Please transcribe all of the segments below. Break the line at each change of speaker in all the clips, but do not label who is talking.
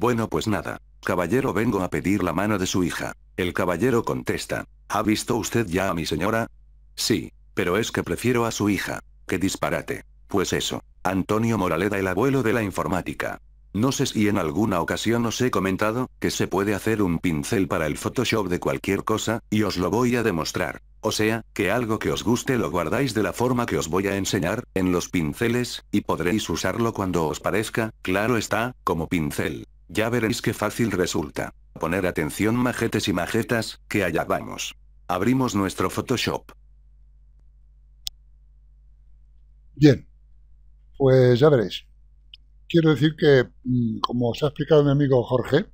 Bueno pues nada. Caballero vengo a pedir la mano de su hija. El caballero contesta. ¿Ha visto usted ya a mi señora? Sí, pero es que prefiero a su hija. ¡Qué disparate! Pues eso. Antonio Moraleda el abuelo de la informática. No sé si en alguna ocasión os he comentado, que se puede hacer un pincel para el Photoshop de cualquier cosa, y os lo voy a demostrar. O sea, que algo que os guste lo guardáis de la forma que os voy a enseñar, en los pinceles, y podréis usarlo cuando os parezca, claro está, como pincel. Ya veréis qué fácil resulta. Poner atención majetes y majetas, que allá vamos. Abrimos nuestro Photoshop.
Bien. Pues ya veréis. Quiero decir que, mm, como os ha explicado mi amigo Jorge,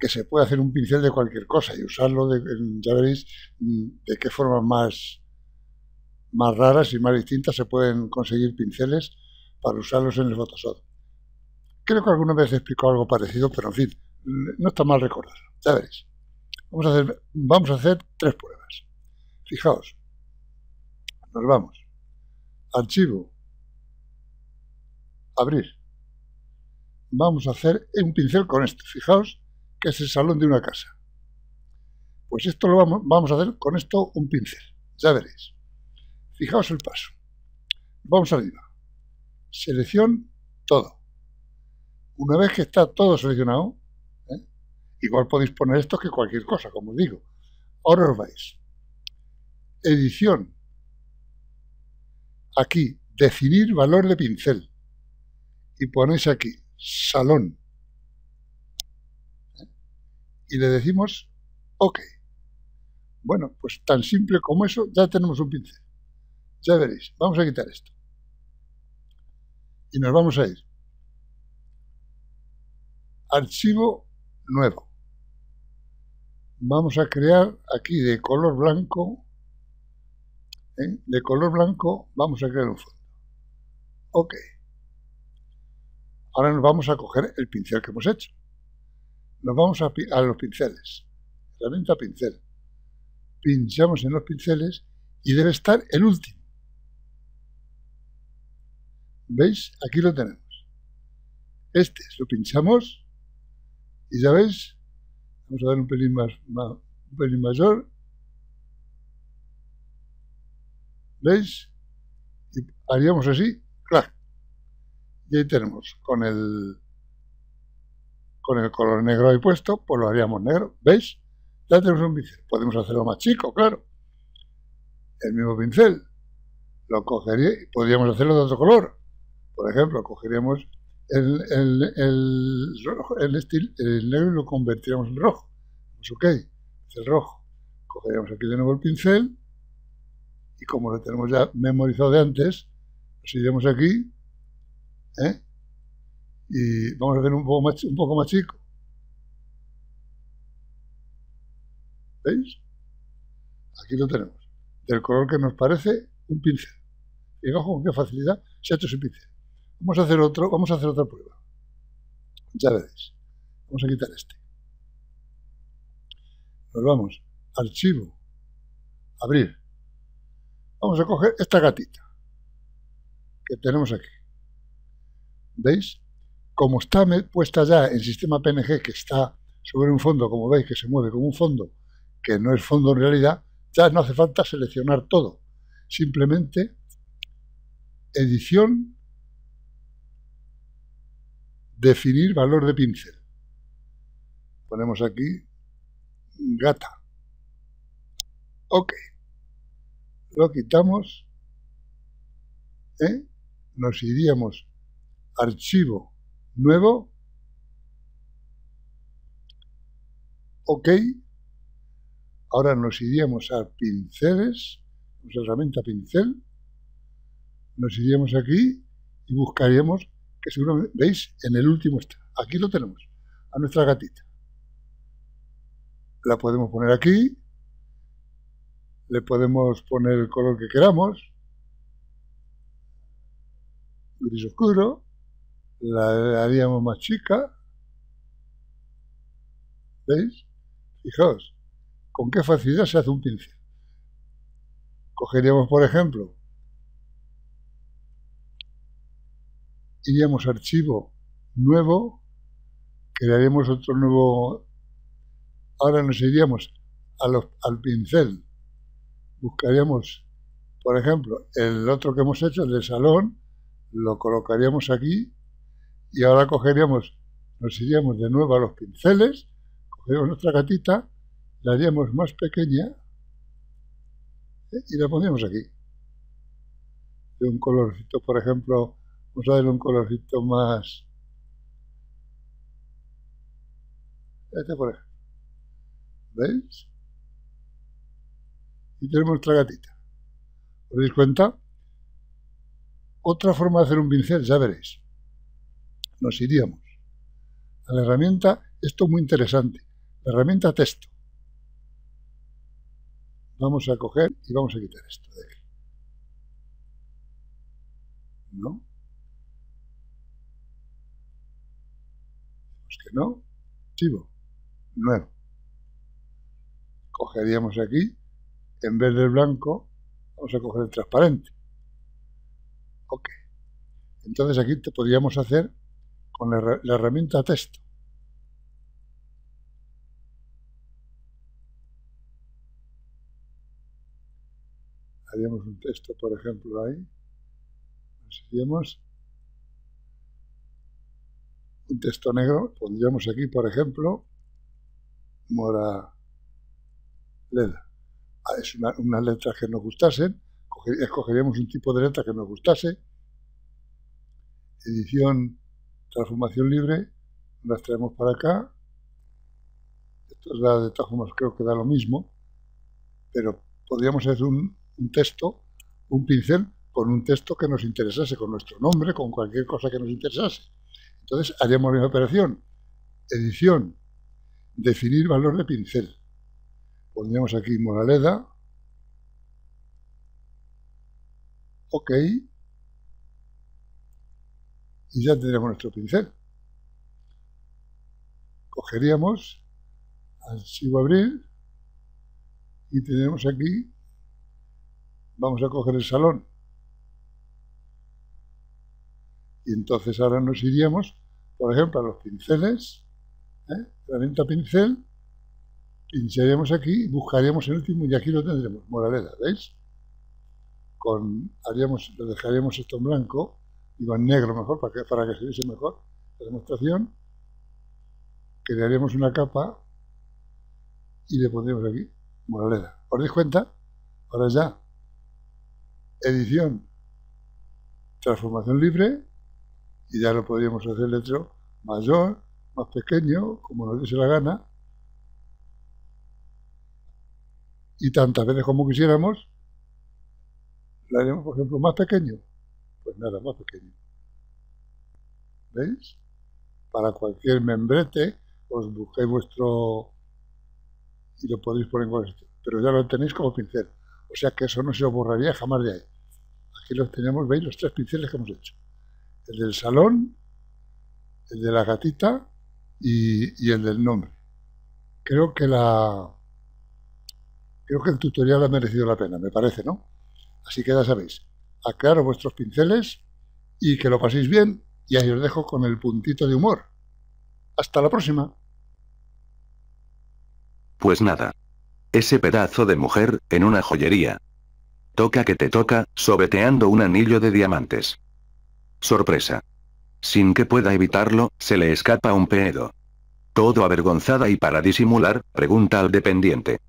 que se puede hacer un pincel de cualquier cosa y usarlo, de, ya veréis, mm, de qué formas más, más raras y más distintas se pueden conseguir pinceles para usarlos en el Photoshop. Creo que alguna vez he explicado algo parecido, pero en fin, no está mal recordar. Ya veréis. Vamos a hacer, tres pruebas. Fijaos. Nos vamos. Archivo. Abrir. Vamos a hacer un pincel con esto. Fijaos que es el salón de una casa. Pues esto lo vamos a hacer con esto un pincel. Ya veréis. Fijaos el paso. Vamos arriba. Selección todo. Una vez que está todo seleccionado, ¿eh? igual podéis poner esto que cualquier cosa, como os digo. Ahora os vais. Edición. Aquí, definir valor de pincel. Y ponéis aquí, salón. ¿Eh? Y le decimos, ok. Bueno, pues tan simple como eso, ya tenemos un pincel. Ya veréis. Vamos a quitar esto. Y nos vamos a ir archivo nuevo. Vamos a crear aquí de color blanco, ¿eh? de color blanco vamos a crear un fondo. Ok. Ahora nos vamos a coger el pincel que hemos hecho. Nos vamos a, a los pinceles. Herramienta pincel. Pinchamos en los pinceles y debe estar el último. ¿Veis? Aquí lo tenemos. Este lo pinchamos y ya veis, vamos a dar un pelín, más, un pelín mayor. ¿Veis? Y haríamos así, claro Y ahí tenemos, con el, con el color negro ahí puesto, pues lo haríamos negro. ¿Veis? Ya tenemos un pincel. Podemos hacerlo más chico, claro. El mismo pincel. Lo cogería podríamos hacerlo de otro color. Por ejemplo, cogeríamos el, el, el, el, negro lo convertiremos en rojo. Pues ok, es el rojo. Cogemos aquí de nuevo el pincel y como lo tenemos ya memorizado de antes, lo iremos aquí ¿eh? y vamos a hacer un poco más, un poco más chico. ¿Veis? Aquí lo tenemos. Del color que nos parece un pincel. Y ojo con qué facilidad se ha hecho ese pincel. Vamos a hacer otro, vamos a hacer otra prueba. Ya veréis. Vamos a quitar este. Nos vamos. Archivo. Abrir. Vamos a coger esta gatita que tenemos aquí. ¿Veis? Como está puesta ya en sistema PNG, que está sobre un fondo, como veis, que se mueve como un fondo, que no es fondo en realidad, ya no hace falta seleccionar todo. Simplemente edición Definir valor de pincel. Ponemos aquí gata. Ok. Lo quitamos. ¿eh? Nos iríamos archivo nuevo. Ok. Ahora nos iríamos a pinceles, nuestra herramienta pincel. Nos iríamos aquí y buscaríamos que seguro veis en el último está. Aquí lo tenemos, a nuestra gatita. La podemos poner aquí, le podemos poner el color que queramos, gris oscuro, la haríamos más chica, ¿veis? Fijaos, con qué facilidad se hace un pincel. Cogeríamos, por ejemplo, iríamos a archivo nuevo, crearíamos otro nuevo, ahora nos iríamos a al pincel, buscaríamos, por ejemplo, el otro que hemos hecho, el de salón, lo colocaríamos aquí y ahora cogeríamos, nos iríamos de nuevo a los pinceles, cogeríamos nuestra gatita, la haríamos más pequeña ¿eh? y la pondríamos aquí. De un colorcito, por ejemplo, vamos a darle un colorcito más. Este por ejemplo. ¿Veis? Y tenemos nuestra gatita. ¿Os dais cuenta? Otra forma de hacer un pincel, ya veréis. Nos iríamos a la herramienta, esto es muy interesante, la herramienta texto. Vamos a coger y vamos a quitar esto de ¿No? ¿no? Chivo, nuevo. Cogeríamos aquí, en vez del blanco, vamos a coger el transparente. Ok. Entonces aquí te podríamos hacer con la, la herramienta texto. Haríamos un texto, por ejemplo, ahí. Nos texto negro, pondríamos aquí, por ejemplo, Mora Leda. Ah, es una, unas letras que nos gustasen, escogeríamos un tipo de letra que nos gustase, edición, transformación libre, las traemos para acá, esto es la de más creo que da lo mismo, pero podríamos hacer un texto, un pincel, con un texto que nos interesase, con nuestro nombre, con cualquier cosa que nos interesase. Entonces haríamos la misma operación, edición, definir valor de pincel. Pondríamos aquí Moraleda, ok, y ya tendríamos nuestro pincel. Cogeríamos archivo abrir y tenemos aquí, vamos a coger el salón, Y entonces ahora nos iríamos, por ejemplo, a los pinceles, ¿eh? herramienta pincel, pincharíamos aquí, buscaríamos el último y aquí lo tendremos, moraleda, ¿veis? Con, haríamos, lo dejaríamos esto en blanco, y en negro mejor, para que, para que se viese mejor la demostración, crearíamos una capa y le pondremos aquí, moraleda. ¿Os dais cuenta? Ahora ya, edición, transformación libre, y ya lo podríamos hacer otro mayor, más pequeño, como nos dice la gana, y tantas veces como quisiéramos, ¿Lo haremos, por ejemplo, más pequeño. Pues nada, más pequeño. ¿Veis? Para cualquier membrete, os busquéis vuestro... y lo podéis poner con este. Pero ya lo tenéis como pincel. O sea que eso no se os borraría jamás de ahí. Aquí los tenemos, ¿veis? Los tres pinceles que hemos hecho el del salón, el de la gatita y, el del nombre. Creo que la creo que el tutorial ha merecido la pena, me parece, ¿no? Así que ya sabéis, aclaro vuestros pinceles y que lo paséis bien y ahí os dejo con el puntito de humor. Hasta la próxima.
Pues nada. Ese pedazo de mujer, en una joyería. Toca que te toca, sobeteando un anillo de diamantes. Sorpresa. Sin que pueda evitarlo, se le escapa un pedo. Todo avergonzada y para disimular, pregunta al dependiente.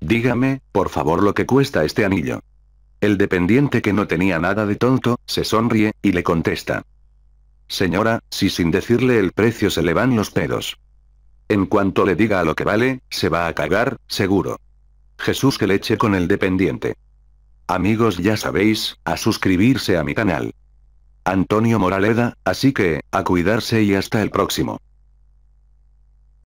Dígame, por favor, lo que cuesta este anillo. El dependiente que no tenía nada de tonto, se sonríe, y le contesta. Señora, si sin decirle el precio se le van los pedos. En cuanto le diga a lo que vale, se va a cagar, seguro. Jesús que le eche con el dependiente. Amigos ya sabéis, a suscribirse a mi canal. Antonio Moraleda, así que, a cuidarse y hasta el próximo.